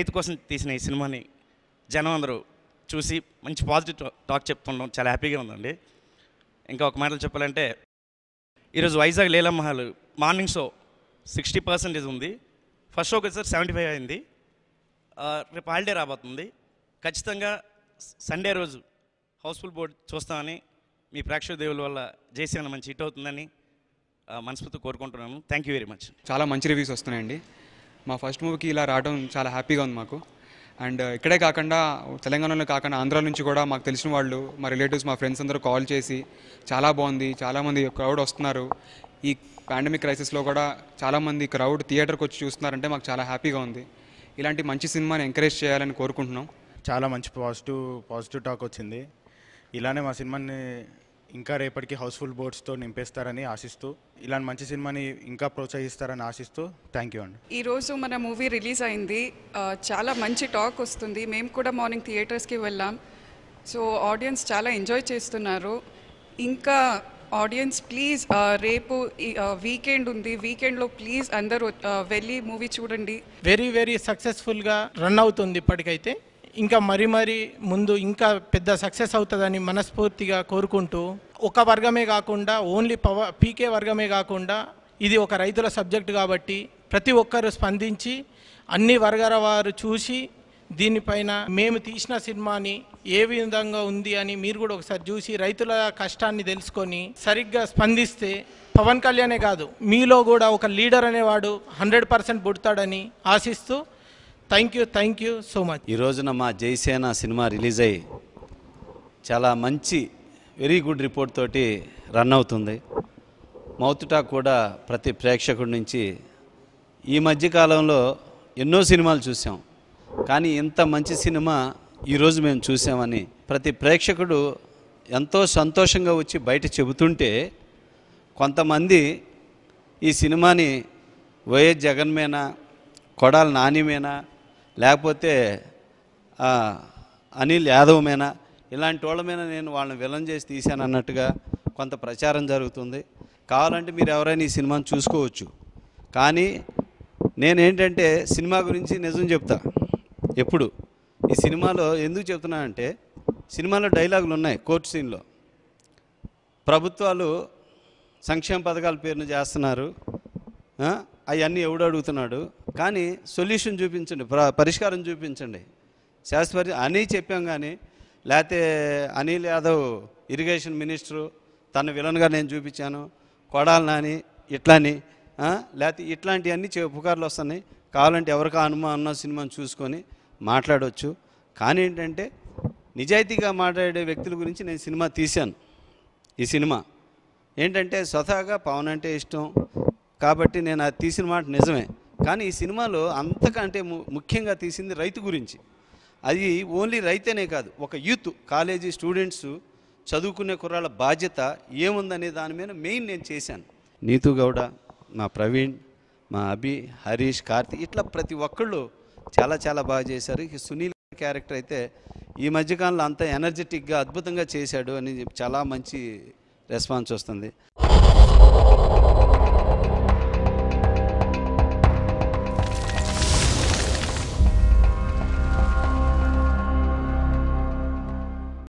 రైతు కోసం తీసిన ఈ సినిమాని జనం అందరూ చూసి మంచి పాజిటివ్ టాక్ చెప్తుండడం చాలా హ్యాపీగా ఉందండి ఇంకా ఒక మాటలు చెప్పాలంటే ఈరోజు Vizag Leela Mahal morning show sixty percentage ఉంది ఫస్ట్ షోకి సార్ సెవెంటీ ఫైవ్ అయింది రేపు హాలిడే రాబోతుంది ఖచ్చితంగా సండే రోజు హౌస్ఫుల్ బోర్డు చూస్తామని మీ ప్రేక్షక దేవుల వల్ల జేసీ మంచి హిట్ అవుతుందని మనస్ఫూర్తి కోరుకుంటున్నాను థ్యాంక్ యూ వెరీ మచ్ చాలా మంచి రివ్యూస్ వస్తున్నాయండి మా ఫస్ట్ మూవీకి ఇలా రావడం చాలా హ్యాపీగా ఉంది మాకు అండ్ ఇక్కడే కాకుండా తెలంగాణలో కాకుండా ఆంధ్రాల నుంచి కూడా మాకు తెలిసిన వాళ్ళు మా రిలేటివ్స్ మా ఫ్రెండ్స్ అందరూ కాల్ చేసి చాలా బాగుంది చాలామంది క్రౌడ్ వస్తున్నారు ఈ పాండమిక్ క్రైసిస్లో కూడా చాలామంది క్రౌడ్ థియేటర్కి వచ్చి చూస్తున్నారంటే మాకు చాలా హ్యాపీగా ఉంది ఇలాంటి మంచి సినిమాని ఎంకరేజ్ చేయాలని కోరుకుంటున్నాం చాలా మంచి పాజిటివ్ పాజిటివ్ టాక్ వచ్చింది ఇలానే మా సినిమాని ఇంకా రేపటికి హౌస్ఫుల్ బోర్డ్స్తో నింపేస్తారని ఆశిస్తూ ఇలాంటి మంచి సినిమాని ఇంకా ప్రోత్సహిస్తారని ఆశిస్తూ థ్యాంక్ యూ అండి ఈరోజు మన మూవీ రిలీజ్ అయింది చాలా మంచి టాక్ వస్తుంది మేము కూడా మార్నింగ్ థియేటర్స్కి వెళ్ళాం సో ఆడియన్స్ చాలా ఎంజాయ్ చేస్తున్నారు ఇంకా ఆడియన్స్ ప్లీజ్ రేపు వీకెండ్ ఉంది వీకెండ్లో ప్లీజ్ అందరూ వెళ్ళి మూవీ చూడండి వెరీ వెరీ సక్సెస్ఫుల్గా రన్ అవుతుంది ఇప్పటికైతే ఇంకా మరి మరి ముందు ఇంకా పెద్ద సక్సెస్ అవుతుందని మనస్ఫూర్తిగా కోరుకుంటూ ఒక వర్గమే కాకుండా ఓన్లీ పవర్ పీకే వర్గమే కాకుండా ఇది ఒక రైతుల సబ్జెక్టు కాబట్టి ప్రతి ఒక్కరు స్పందించి అన్ని వర్గాల వారు చూసి దీనిపైన మేము తీసిన సినిమాని ఏ విధంగా ఉంది అని మీరు కూడా ఒకసారి చూసి రైతుల కష్టాన్ని తెలుసుకొని సరిగ్గా స్పందిస్తే పవన్ కళ్యాణే కాదు మీలో కూడా ఒక లీడర్ అనేవాడు హండ్రెడ్ పర్సెంట్ పుడతాడని ఆశిస్తూ thank you thank you so much ఈ రోజున మా జైసేన సినిమా రిలీజ్ అయ్యి చాలా మంచి వెరీ గుడ్ రిపోర్ట్ తోటి రన్ అవుతుంది మౌతుటా కూడా ప్రతి ప్రేక్షకుడి నుంచి ఈ మధ్యకాలంలో ఎన్నో సినిమాలు చూసాం కానీ ఇంత మంచి సినిమా ఈరోజు మేము చూసామని ప్రతి ప్రేక్షకుడు ఎంతో సంతోషంగా వచ్చి బయట చెబుతుంటే కొంతమంది ఈ సినిమాని వైఎస్ జగన్మేనా కొడాల నానిమేనా లేకపోతే అనిల్ యాదవ్ మీద ఇలాంటి వాళ్ళ మీద నేను వాళ్ళని విలన్ చేసి తీశాను అన్నట్టుగా కొంత ప్రచారం జరుగుతుంది కావాలంటే మీరు ఎవరైనా ఈ సినిమాను చూసుకోవచ్చు కానీ నేనేంటంటే సినిమా గురించి నిజం చెప్తా ఎప్పుడు ఈ సినిమాలో ఎందుకు చెప్తున్నానంటే సినిమాలో డైలాగులు ఉన్నాయి కోర్టు సీన్లో ప్రభుత్వాలు సంక్షేమ పథకాల పేరును చేస్తున్నారు అవన్నీ ఎవడు అడుగుతున్నాడు కానీ సొల్యూషన్ చూపించండి పరిష్కారం చూపించండి శాశ్వత అని చెప్పాం కానీ లేకపోతే అనిల్ యాదవ్ ఇరిగేషన్ మినిస్టరు తన విలన్గా నేను చూపించాను కొడాలి నాని ఇట్లాని లేకపోతే ఇట్లాంటివన్నీ పుకార్లు వస్తున్నాయి కావాలంటే ఎవరికి అనుమానం అన్న సినిమాను చూసుకొని మాట్లాడవచ్చు కానీ ఏంటంటే నిజాయితీగా మాట్లాడే వ్యక్తుల గురించి నేను సినిమా తీశాను ఈ సినిమా ఏంటంటే స్వతహాగా పవన్ అంటే ఇష్టం కాబట్టి నేను అది తీసిన మాట నిజమే కానీ ఈ సినిమాలో అంతకంటే ముఖ్యంగా తీసింది రైతు గురించి అది ఓన్లీ రైతేనే కాదు ఒక యూత్ కాలేజీ స్టూడెంట్స్ చదువుకునే కుర్రాళ్ళ బాధ్యత ఏముందనే దాని మీద మెయిన్ నేను చేశాను నీతు గౌడ మా ప్రవీణ్ మా అభి హరీష్ కార్తి ఇట్లా ప్రతి ఒక్కళ్ళు చాలా చాలా బాగా చేశారు ఇక సునీల్ క్యారెక్టర్ అయితే ఈ మధ్యకాలంలో అంత ఎనర్జెటిక్గా అద్భుతంగా చేశాడు అని చాలా మంచి రెస్పాన్స్ వస్తుంది